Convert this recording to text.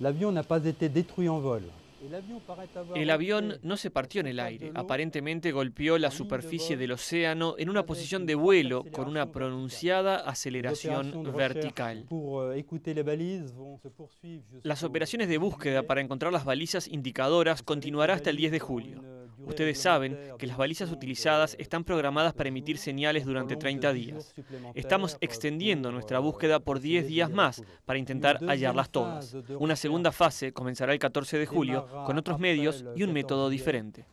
El avión no se partió en el aire, aparentemente golpeó la superficie del océano en una posición de vuelo con una pronunciada aceleración vertical. Euh, las operaciones de búsqueda para encontrar las balizas indicadoras continuará hasta el 10 de julio. Ustedes saben que las balizas utilizadas están programadas para emitir señales durante 30 días. Estamos extendiendo nuestra búsqueda por 10 días más para intentar hallarlas todas. Una segunda fase comenzará el 14 de julio con otros medios y un método diferente.